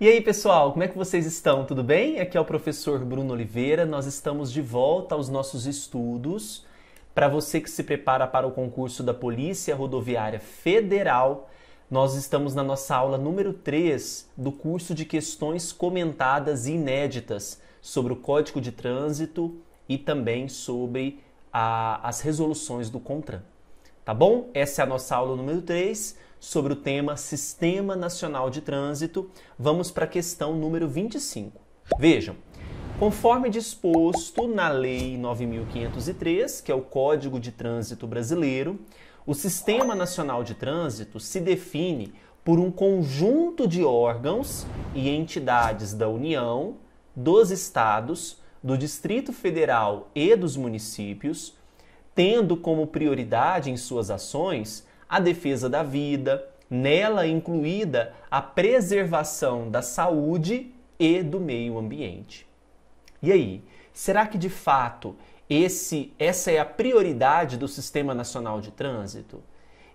E aí, pessoal, como é que vocês estão? Tudo bem? Aqui é o professor Bruno Oliveira. Nós estamos de volta aos nossos estudos. Para você que se prepara para o concurso da Polícia Rodoviária Federal, nós estamos na nossa aula número 3 do curso de questões comentadas e inéditas sobre o Código de Trânsito e também sobre a, as resoluções do CONTRAN tá bom? Essa é a nossa aula número 3 sobre o tema Sistema Nacional de Trânsito. Vamos para a questão número 25. Vejam, Conforme disposto na Lei 9503, que é o Código de Trânsito Brasileiro, o Sistema Nacional de Trânsito se define por um conjunto de órgãos e entidades da União, dos estados, do Distrito Federal e dos municípios, tendo como prioridade em suas ações a defesa da vida, nela incluída a preservação da saúde e do meio ambiente. E aí, será que de fato esse, essa é a prioridade do Sistema Nacional de Trânsito?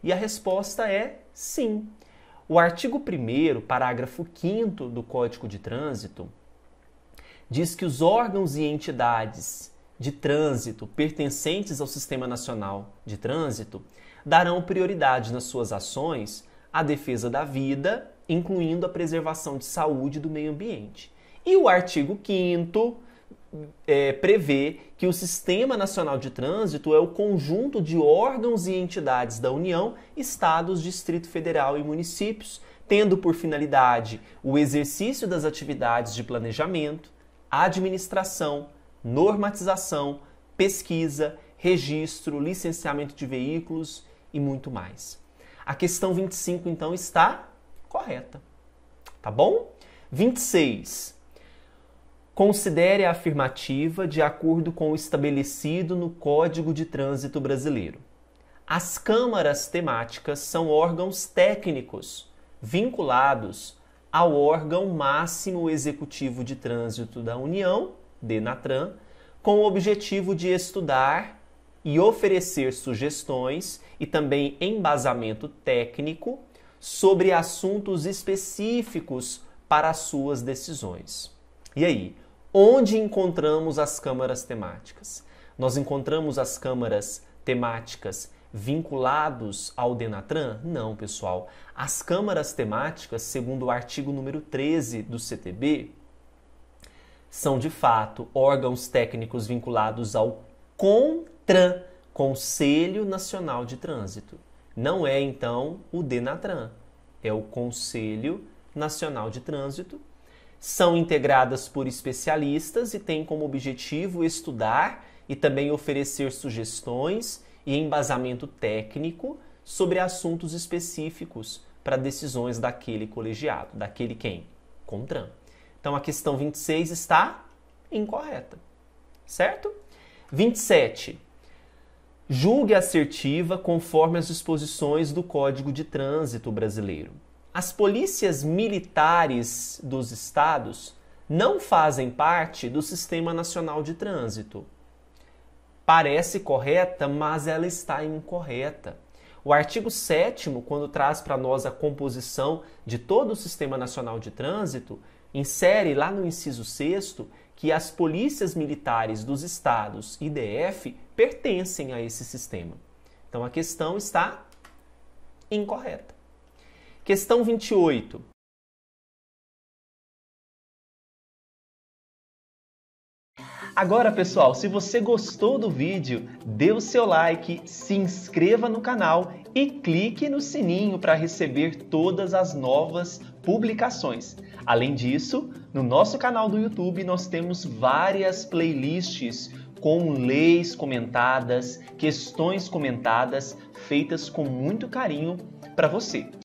E a resposta é sim. O artigo 1, parágrafo 5 do Código de Trânsito, diz que os órgãos e entidades de trânsito pertencentes ao Sistema Nacional de Trânsito darão prioridade nas suas ações à defesa da vida, incluindo a preservação de saúde do meio ambiente. E o artigo 5 é, prevê que o Sistema Nacional de Trânsito é o conjunto de órgãos e entidades da União, estados, Distrito Federal e municípios, tendo por finalidade o exercício das atividades de planejamento, administração, normatização, pesquisa, registro, licenciamento de veículos e muito mais. A questão 25 então está correta. Tá bom? 26. Considere a afirmativa de acordo com o estabelecido no Código de Trânsito Brasileiro. As câmaras temáticas são órgãos técnicos vinculados ao órgão máximo executivo de trânsito da União, DENATRAN, com o objetivo de estudar e oferecer sugestões e também embasamento técnico sobre assuntos específicos para as suas decisões. E aí, onde encontramos as câmaras temáticas? Nós encontramos as câmaras temáticas vinculados ao Denatran? Não, pessoal. As câmaras temáticas, segundo o artigo número 13 do CTB, são de fato órgãos técnicos vinculados ao CONTRAN, Conselho Nacional de Trânsito. Não é então o DENATRAN, é o Conselho Nacional de Trânsito. São integradas por especialistas e têm como objetivo estudar e também oferecer sugestões e embasamento técnico sobre assuntos específicos para decisões daquele colegiado, daquele quem? CONTRAN. Então a questão 26 está incorreta. Certo? 27. Julgue assertiva conforme as disposições do Código de Trânsito Brasileiro. As polícias militares dos estados não fazem parte do Sistema Nacional de Trânsito. Parece correta, mas ela está incorreta. O artigo 7, quando traz para nós a composição de todo o Sistema Nacional de Trânsito, insere lá no inciso 6 que as polícias militares dos estados e DF pertencem a esse sistema. Então a questão está incorreta. Questão 28. Agora, pessoal, se você gostou do vídeo, dê o seu like, se inscreva no canal e clique no sininho para receber todas as novas publicações. Além disso, no nosso canal do YouTube nós temos várias playlists com leis comentadas, questões comentadas, feitas com muito carinho para você.